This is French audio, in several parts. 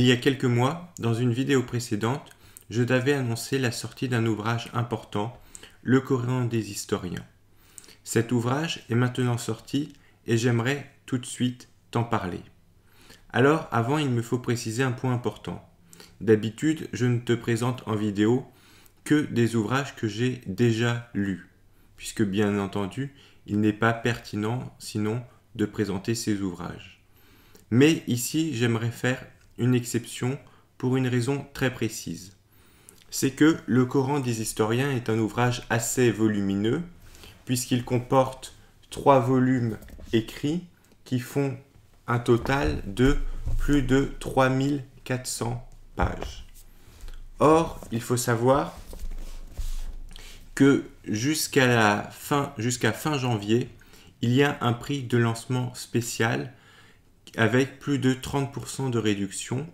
Il y a quelques mois, dans une vidéo précédente, je t'avais annoncé la sortie d'un ouvrage important, Le Coran des historiens. Cet ouvrage est maintenant sorti et j'aimerais tout de suite t'en parler. Alors, avant, il me faut préciser un point important. D'habitude, je ne te présente en vidéo que des ouvrages que j'ai déjà lus, puisque bien entendu, il n'est pas pertinent sinon de présenter ces ouvrages. Mais ici, j'aimerais faire une exception pour une raison très précise. C'est que le Coran des historiens est un ouvrage assez volumineux, puisqu'il comporte trois volumes écrits qui font un total de plus de 3400 pages. Or, il faut savoir que jusqu'à la fin, jusqu'à fin janvier, il y a un prix de lancement spécial avec plus de 30% de réduction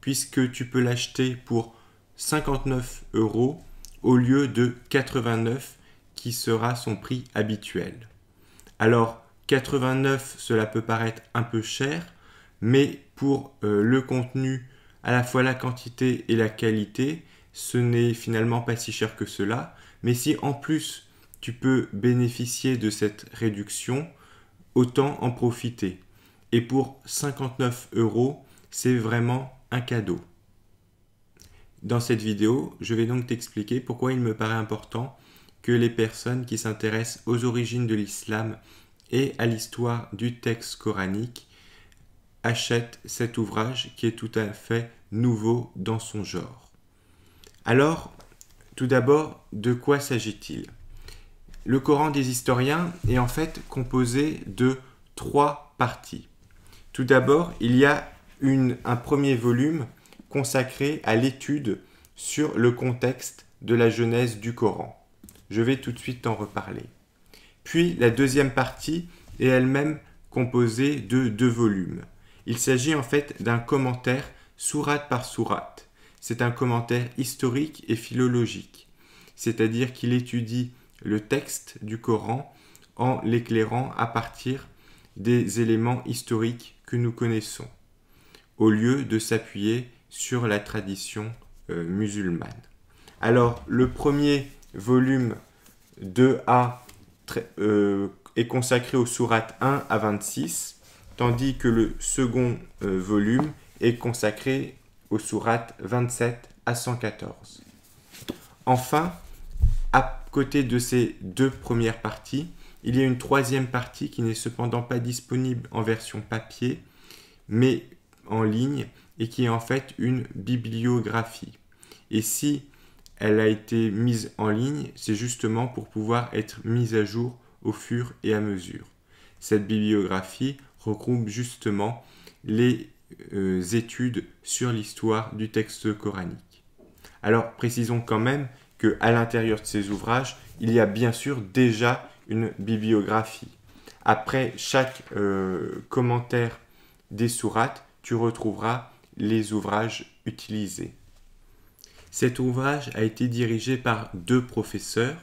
puisque tu peux l'acheter pour 59 euros au lieu de 89 qui sera son prix habituel. Alors 89 cela peut paraître un peu cher mais pour euh, le contenu à la fois la quantité et la qualité ce n'est finalement pas si cher que cela mais si en plus tu peux bénéficier de cette réduction autant en profiter et pour 59 euros, c'est vraiment un cadeau. Dans cette vidéo, je vais donc t'expliquer pourquoi il me paraît important que les personnes qui s'intéressent aux origines de l'islam et à l'histoire du texte coranique achètent cet ouvrage qui est tout à fait nouveau dans son genre. Alors, tout d'abord, de quoi s'agit-il Le Coran des historiens est en fait composé de trois parties. Tout d'abord, il y a un premier volume consacré à l'étude sur le contexte de la Genèse du Coran. Je vais tout de suite en reparler. Puis la deuxième partie est elle-même composée de deux volumes. Il s'agit en fait d'un commentaire sourate par sourate. C'est un commentaire historique et philologique, c'est-à-dire qu'il étudie le texte du Coran en l'éclairant à partir des éléments historiques nous connaissons, au lieu de s'appuyer sur la tradition euh, musulmane. Alors, le premier volume 2A euh, est consacré aux sourates 1 à 26, tandis que le second euh, volume est consacré aux sourates 27 à 114. Enfin, à côté de ces deux premières parties, il y a une troisième partie qui n'est cependant pas disponible en version papier, mais en ligne, et qui est en fait une bibliographie. Et si elle a été mise en ligne, c'est justement pour pouvoir être mise à jour au fur et à mesure. Cette bibliographie regroupe justement les euh, études sur l'histoire du texte coranique. Alors précisons quand même que à l'intérieur de ces ouvrages, il y a bien sûr déjà une bibliographie. Après chaque euh, commentaire des sourates, tu retrouveras les ouvrages utilisés. Cet ouvrage a été dirigé par deux professeurs,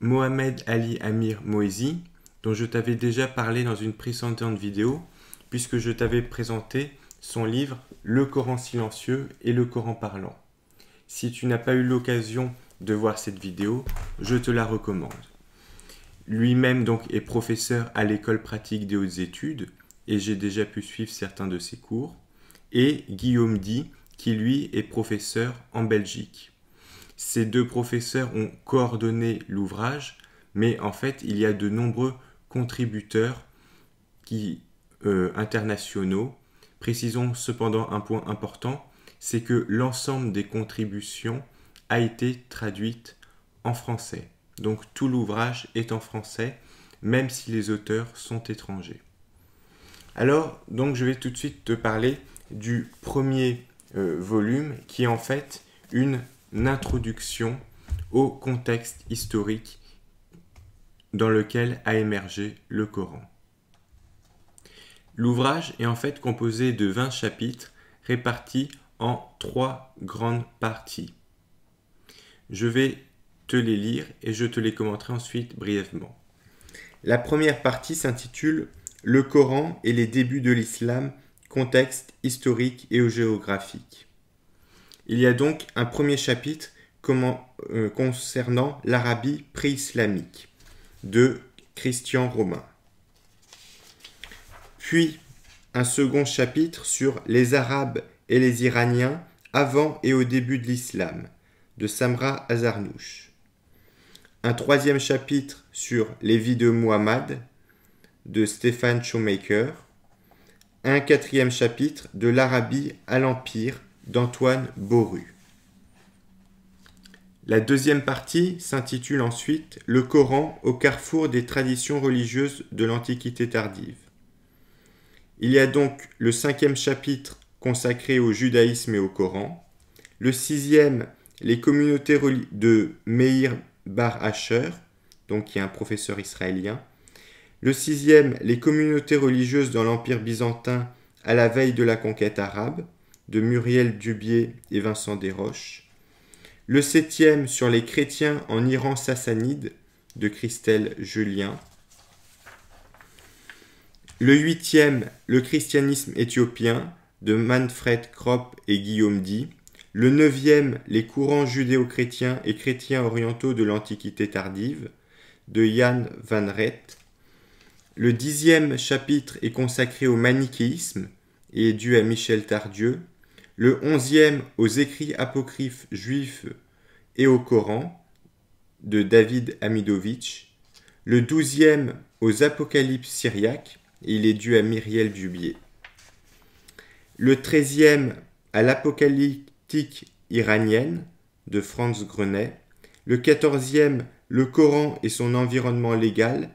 Mohamed Ali Amir Moezi, dont je t'avais déjà parlé dans une précédente vidéo, puisque je t'avais présenté son livre Le Coran silencieux et le Coran parlant. Si tu n'as pas eu l'occasion de voir cette vidéo, je te la recommande. Lui-même donc est professeur à l'école pratique des hautes études et j'ai déjà pu suivre certains de ses cours. Et Guillaume Di, qui lui est professeur en Belgique. Ces deux professeurs ont coordonné l'ouvrage, mais en fait il y a de nombreux contributeurs qui, euh, internationaux. Précisons cependant un point important, c'est que l'ensemble des contributions a été traduite en français donc tout l'ouvrage est en français, même si les auteurs sont étrangers. Alors, donc je vais tout de suite te parler du premier euh, volume qui est en fait une introduction au contexte historique dans lequel a émergé le Coran. L'ouvrage est en fait composé de 20 chapitres répartis en trois grandes parties. Je vais te les lire et je te les commenterai ensuite brièvement. La première partie s'intitule Le Coran et les débuts de l'islam, contexte historique et géographique. Il y a donc un premier chapitre euh, concernant l'Arabie pré-islamique de Christian Romain. Puis un second chapitre sur les Arabes et les Iraniens avant et au début de l'islam de Samra Azarnouch un troisième chapitre sur les vies de Muhammad de Stéphane Schumacher, un quatrième chapitre de l'Arabie à l'Empire d'Antoine Boru. La deuxième partie s'intitule ensuite Le Coran au carrefour des traditions religieuses de l'Antiquité tardive. Il y a donc le cinquième chapitre consacré au judaïsme et au Coran, le sixième les communautés de Meir Bar Asher, donc qui est un professeur israélien. Le sixième, les communautés religieuses dans l'Empire byzantin à la veille de la conquête arabe, de Muriel Dubier et Vincent Desroches. Le septième, sur les chrétiens en Iran sassanide, de Christelle Julien. Le huitième, le christianisme éthiopien, de Manfred Kropp et Guillaume Di le neuvième, les courants judéo-chrétiens et chrétiens orientaux de l'Antiquité tardive, de Jan van Reth. Le dixième chapitre est consacré au manichéisme et est dû à Michel Tardieu. Le onzième aux écrits apocryphes juifs et au Coran, de David Amidovitch. Le douzième aux apocalypses syriaques, et il est dû à Myriel Dubier. Le treizième à l'apocalypse iranienne de Franz Grenet, le quatorzième Le Coran et son environnement légal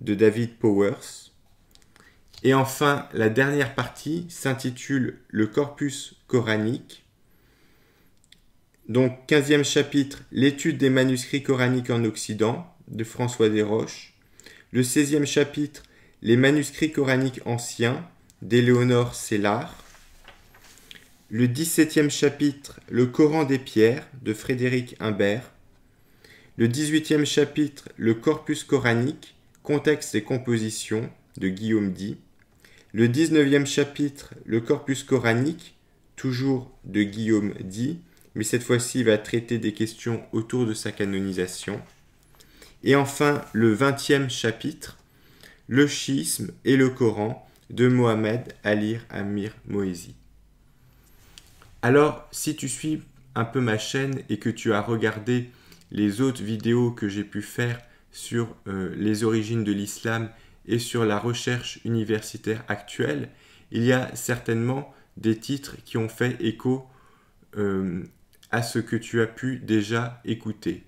de David Powers, et enfin la dernière partie s'intitule Le corpus coranique. Donc quinzième chapitre L'étude des manuscrits coraniques en Occident de François Desroches, le seizième chapitre Les manuscrits coraniques anciens d'Éléonore Sellard, le 17e chapitre Le Coran des pierres de Frédéric Humbert. le 18e chapitre Le Corpus coranique, Contexte et composition de Guillaume dit le 19e chapitre Le Corpus coranique, toujours de Guillaume dit mais cette fois-ci va traiter des questions autour de sa canonisation, et enfin le 20e chapitre Le schisme et le Coran de Mohamed Alir Amir Moïse. Alors, si tu suis un peu ma chaîne et que tu as regardé les autres vidéos que j'ai pu faire sur euh, les origines de l'islam et sur la recherche universitaire actuelle, il y a certainement des titres qui ont fait écho euh, à ce que tu as pu déjà écouter.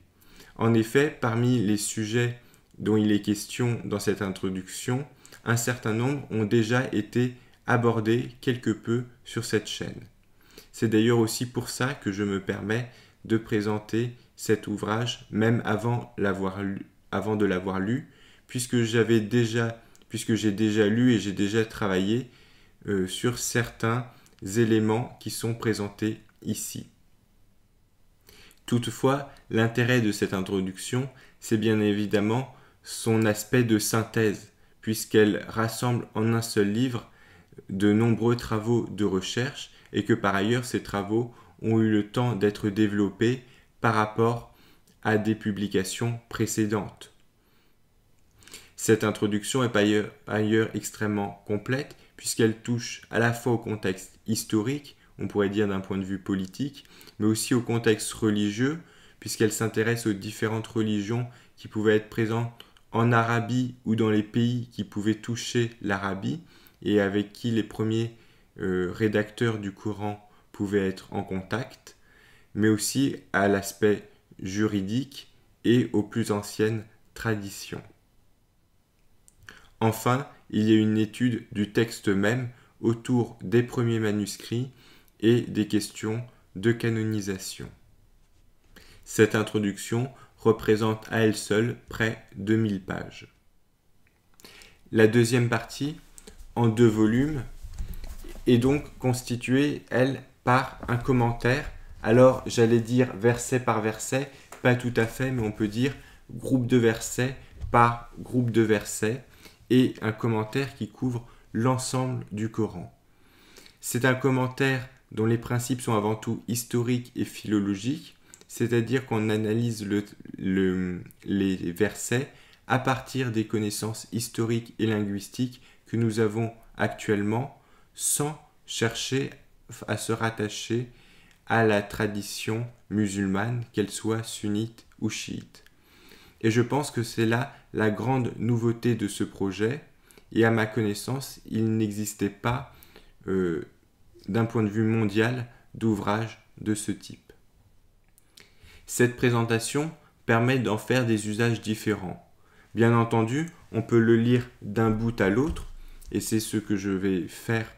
En effet, parmi les sujets dont il est question dans cette introduction, un certain nombre ont déjà été abordés quelque peu sur cette chaîne. C'est d'ailleurs aussi pour ça que je me permets de présenter cet ouvrage même avant, de l'avoir lu, puisque puisque j'ai déjà lu et j'ai déjà travaillé euh, sur certains éléments qui sont présentés ici. Toutefois, l'intérêt de cette introduction, c'est bien évidemment son aspect de synthèse, puisqu'elle rassemble en un seul livre de nombreux travaux de recherche et que par ailleurs ces travaux ont eu le temps d'être développés par rapport à des publications précédentes. Cette introduction est par ailleurs, extrêmement complète puisqu'elle touche à la fois au contexte historique, on pourrait dire d'un point de vue politique, mais aussi au contexte religieux puisqu'elle s'intéresse aux différentes religions qui pouvaient être présentes en Arabie ou dans les pays qui pouvaient toucher l'Arabie et avec qui les premiers euh, rédacteurs du courant pouvaient être en contact, mais aussi à l'aspect juridique et aux plus anciennes traditions. Enfin, il y a une étude du texte même autour des premiers manuscrits et des questions de canonisation. Cette introduction représente à elle seule près de mille pages. La deuxième partie, en deux volumes, et donc constituée, elle, par un commentaire. Alors, j'allais dire verset par verset, pas tout à fait, mais on peut dire groupe de versets par groupe de versets, et un commentaire qui couvre l'ensemble du Coran. C'est un commentaire dont les principes sont avant tout historiques et philologiques, c'est-à-dire qu'on analyse les versets à partir des connaissances historiques et linguistiques que nous avons actuellement sans chercher à se rattacher à la tradition musulmane, qu'elle soit sunnite ou chiite. Et je pense que c'est là la grande nouveauté de ce projet, et à ma connaissance, il n'existait pas, euh, d'un point de vue mondial, d'ouvrage de ce type. Cette présentation permet d'en faire des usages différents. Bien entendu, on peut le lire d'un bout à l'autre, et c'est ce que je vais faire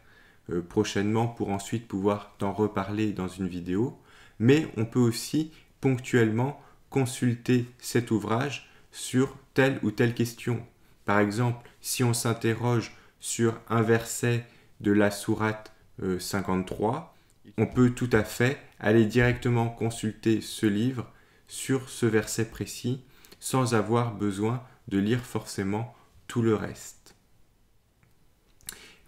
euh, prochainement pour ensuite pouvoir t'en reparler dans une vidéo. Mais on peut aussi ponctuellement consulter cet ouvrage sur telle ou telle question. Par exemple, si on s'interroge sur un verset de la sourate 53, euh, on peut tout à fait aller directement consulter ce livre sur ce verset précis sans avoir besoin de lire forcément tout le reste.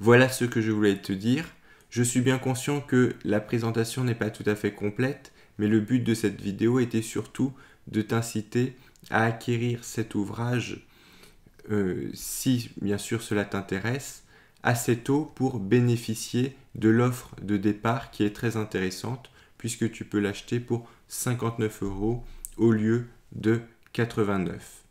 Voilà ce que je voulais te dire. Je suis bien conscient que la présentation n'est pas tout à fait complète, mais le but de cette vidéo était surtout de t'inciter à acquérir cet ouvrage, euh, si bien sûr cela t'intéresse, assez tôt pour bénéficier de l'offre de départ qui est très intéressante, puisque tu peux l'acheter pour 59 euros au lieu de 89.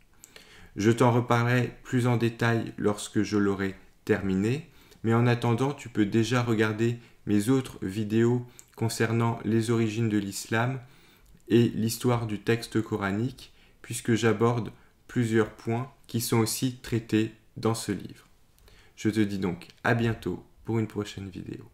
Je t'en reparlerai plus en détail lorsque je l'aurai terminé. Mais en attendant, tu peux déjà regarder mes autres vidéos concernant les origines de l'islam et l'histoire du texte coranique, puisque j'aborde plusieurs points qui sont aussi traités dans ce livre. Je te dis donc à bientôt pour une prochaine vidéo.